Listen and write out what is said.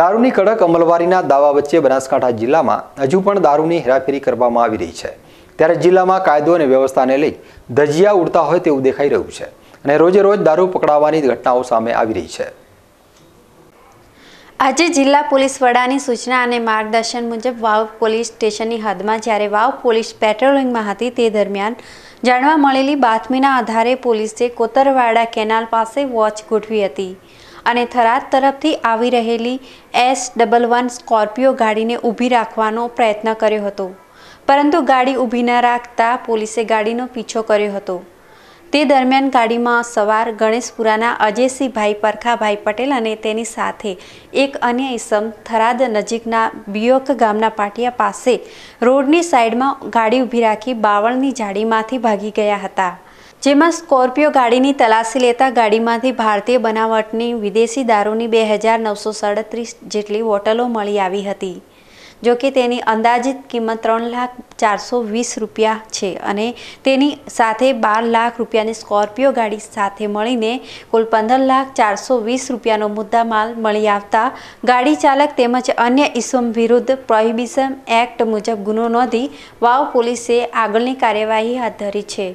દારૂની કડક અમલવારીના દાવા વચ્ચે બનાસકાંઠા જિલ્લામાં હજુ પણ દારૂની હેરાફેરી કરવામાં આવી રહી છે ત્યારે જિલ્લામાં કાયદો અને વ્યવસ્થાને લઈ ધજિયા ઉડતા હોય તેવું દેખાઈ રહ્યું છે અને રોજે રોજ દારૂ પકડાવવાની ઘટનાઓ સામે આવી રહી છે આજે જિલ્લા પોલીસ વડાની સૂચના અને માર્ગદર્શન મુજબ વાવ પોલીસ સ્ટેશનની હદમાં જ્યારે વાવ પોલીસ પેટ્રોલિંગમાં હતી તે દરમિયાન જાણવા મળેલી બાતમીના આધારે પોલીસે કોતરવાડા કેનાલ પાસે વોચ ગોઠવી હતી અને થરાદ તરફથી આવી રહેલી એસ ડબલ વન સ્કોર્પિયો ગાડીને ઊભી રાખવાનો પ્રયત્ન કર્યો હતો પરંતુ ગાડી ઊભી ન રાખતા પોલીસે ગાડીનો પીછો કર્યો હતો તે દરમિયાન ગાડીમાં સવાર ગણેશપુરાના અજયસિંહભાઈ પરખાભાઈ પટેલ અને તેની સાથે એક અન્ય ઇસમ થરાદ નજીકના બિયોક ગામના પાટિયા પાસે રોડની સાઈડમાં ગાડી ઊભી રાખી બાવળની જાળીમાંથી ભાગી ગયા હતા જેમાં સ્કોર્પિયો ગાડીની તલાશી લેતા ગાડીમાંથી ભારતીય બનાવટની વિદેશી દારૂની બે હજાર નવસો સાડત્રીસ જેટલી બોટલો મળી આવી હતી જો કે તેની અંદાજિત કિંમત ત્રણ લાખ ચારસો વીસ રૂપિયા છે અને તેની સાથે બાર લાખ રૂપિયાની સ્કોર્પિયો ગાડી સાથે મળીને કુલ પંદર લાખ ચારસો વીસ રૂપિયાનો મુદ્દામાલ મળી આવતા ગાડી ચાલક તેમજ અન્ય ઇસમ વિરુદ્ધ પ્રોહિબિશન એક્ટ મુજબ ગુનો નોંધી વાવ પોલીસે આગળની કાર્યવાહી હાથ ધરી છે